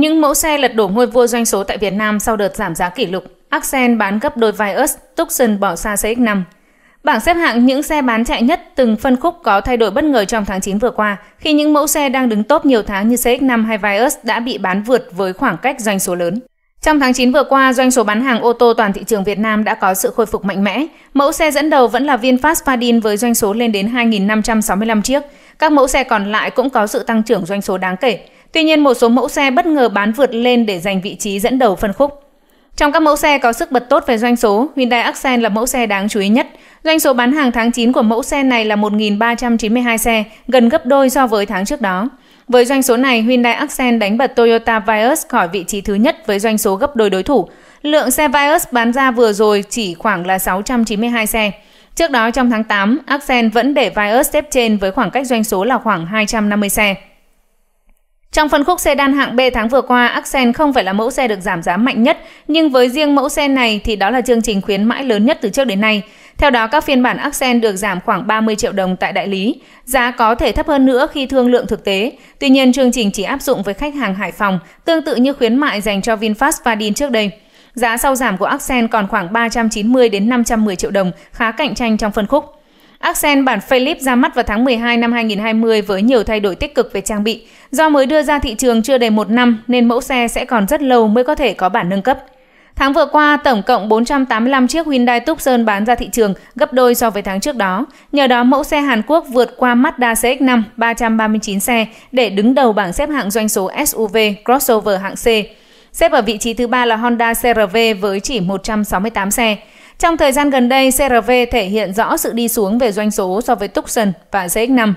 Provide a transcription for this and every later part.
Những mẫu xe lật đổ ngôi vua doanh số tại Việt Nam sau đợt giảm giá kỷ lục. Accent bán gấp đôi Vios, Tucson bỏ xa CX-5. Bảng xếp hạng những xe bán chạy nhất từng phân khúc có thay đổi bất ngờ trong tháng 9 vừa qua, khi những mẫu xe đang đứng top nhiều tháng như CX-5 hay Vios đã bị bán vượt với khoảng cách doanh số lớn. Trong tháng 9 vừa qua, doanh số bán hàng ô tô toàn thị trường Việt Nam đã có sự khôi phục mạnh mẽ. Mẫu xe dẫn đầu vẫn là VinFast Fadin với doanh số lên đến 2.565 chiếc. Các mẫu xe còn lại cũng có sự tăng trưởng doanh số đáng kể. Tuy nhiên một số mẫu xe bất ngờ bán vượt lên để giành vị trí dẫn đầu phân khúc. Trong các mẫu xe có sức bật tốt về doanh số, Hyundai Accent là mẫu xe đáng chú ý nhất. Doanh số bán hàng tháng 9 của mẫu xe này là 1.392 xe, gần gấp đôi so với tháng trước đó. Với doanh số này, Hyundai Accent đánh bật Toyota Vios khỏi vị trí thứ nhất với doanh số gấp đôi đối thủ. Lượng xe Vios bán ra vừa rồi chỉ khoảng là 692 xe. Trước đó trong tháng 8, Accent vẫn để Vios xếp trên với khoảng cách doanh số là khoảng 250 xe. Trong phân khúc xe đan hạng B tháng vừa qua, Accent không phải là mẫu xe được giảm giá mạnh nhất, nhưng với riêng mẫu xe này thì đó là chương trình khuyến mãi lớn nhất từ trước đến nay. Theo đó, các phiên bản Accent được giảm khoảng 30 triệu đồng tại đại lý. Giá có thể thấp hơn nữa khi thương lượng thực tế. Tuy nhiên, chương trình chỉ áp dụng với khách hàng Hải Phòng, tương tự như khuyến mại dành cho VinFast và DIN trước đây. Giá sau giảm của Accent còn khoảng 390 đến 510 triệu đồng, khá cạnh tranh trong phân khúc. Accent bản Philips ra mắt vào tháng 12 năm 2020 với nhiều thay đổi tích cực về trang bị. Do mới đưa ra thị trường chưa đầy một năm nên mẫu xe sẽ còn rất lâu mới có thể có bản nâng cấp. Tháng vừa qua, tổng cộng 485 chiếc Hyundai Tucson bán ra thị trường, gấp đôi so với tháng trước đó. Nhờ đó, mẫu xe Hàn Quốc vượt qua Mazda CX-5 339 xe để đứng đầu bảng xếp hạng doanh số SUV crossover hạng C. Xếp ở vị trí thứ ba là Honda CRV với chỉ 168 xe. Trong thời gian gần đây, CRV thể hiện rõ sự đi xuống về doanh số so với Tucson và ZX5.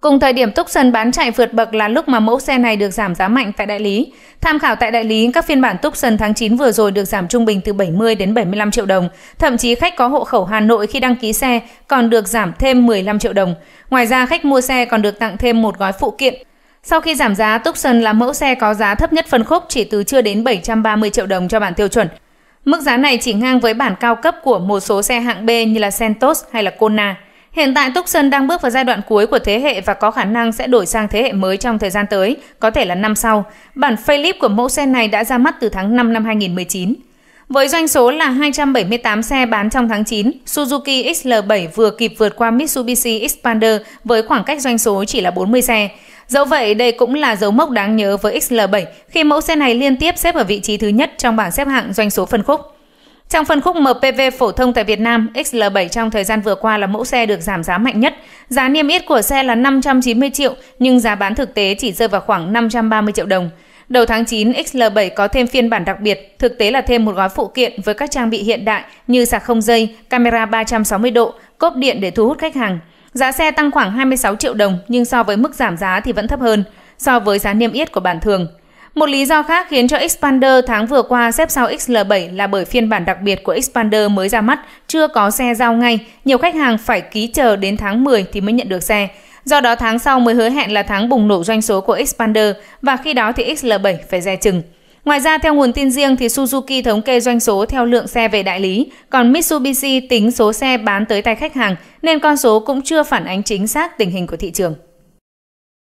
Cùng thời điểm Tucson bán chạy vượt bậc là lúc mà mẫu xe này được giảm giá mạnh tại đại lý. Tham khảo tại đại lý, các phiên bản Tucson tháng 9 vừa rồi được giảm trung bình từ 70 đến 75 triệu đồng. Thậm chí khách có hộ khẩu Hà Nội khi đăng ký xe còn được giảm thêm 15 triệu đồng. Ngoài ra, khách mua xe còn được tặng thêm một gói phụ kiện. Sau khi giảm giá, Tucson là mẫu xe có giá thấp nhất phân khúc chỉ từ chưa đến 730 triệu đồng cho bản tiêu chuẩn. Mức giá này chỉ ngang với bản cao cấp của một số xe hạng B như là Sentos hay là Kona. Hiện tại Tucson đang bước vào giai đoạn cuối của thế hệ và có khả năng sẽ đổi sang thế hệ mới trong thời gian tới, có thể là năm sau. Bản facelift của mẫu xe này đã ra mắt từ tháng 5 năm 2019. Với doanh số là 278 xe bán trong tháng 9, Suzuki XL7 vừa kịp vượt qua Mitsubishi Xpander với khoảng cách doanh số chỉ là 40 xe. Dẫu vậy, đây cũng là dấu mốc đáng nhớ với XL7 khi mẫu xe này liên tiếp xếp ở vị trí thứ nhất trong bảng xếp hạng doanh số phân khúc. Trong phân khúc MPV phổ thông tại Việt Nam, XL7 trong thời gian vừa qua là mẫu xe được giảm giá mạnh nhất. Giá niêm yết của xe là 590 triệu nhưng giá bán thực tế chỉ rơi vào khoảng 530 triệu đồng. Đầu tháng 9, XL7 có thêm phiên bản đặc biệt, thực tế là thêm một gói phụ kiện với các trang bị hiện đại như sạc không dây, camera 360 độ, cốp điện để thu hút khách hàng. Giá xe tăng khoảng 26 triệu đồng nhưng so với mức giảm giá thì vẫn thấp hơn so với giá niêm yết của bản thường. Một lý do khác khiến cho Xpander tháng vừa qua xếp sau XL7 là bởi phiên bản đặc biệt của Xpander mới ra mắt chưa có xe giao ngay, nhiều khách hàng phải ký chờ đến tháng 10 thì mới nhận được xe. Do đó tháng sau mới hứa hẹn là tháng bùng nổ doanh số của Xpander và khi đó thì XL7 phải dè chừng. Ngoài ra, theo nguồn tin riêng thì Suzuki thống kê doanh số theo lượng xe về đại lý, còn Mitsubishi tính số xe bán tới tay khách hàng nên con số cũng chưa phản ánh chính xác tình hình của thị trường.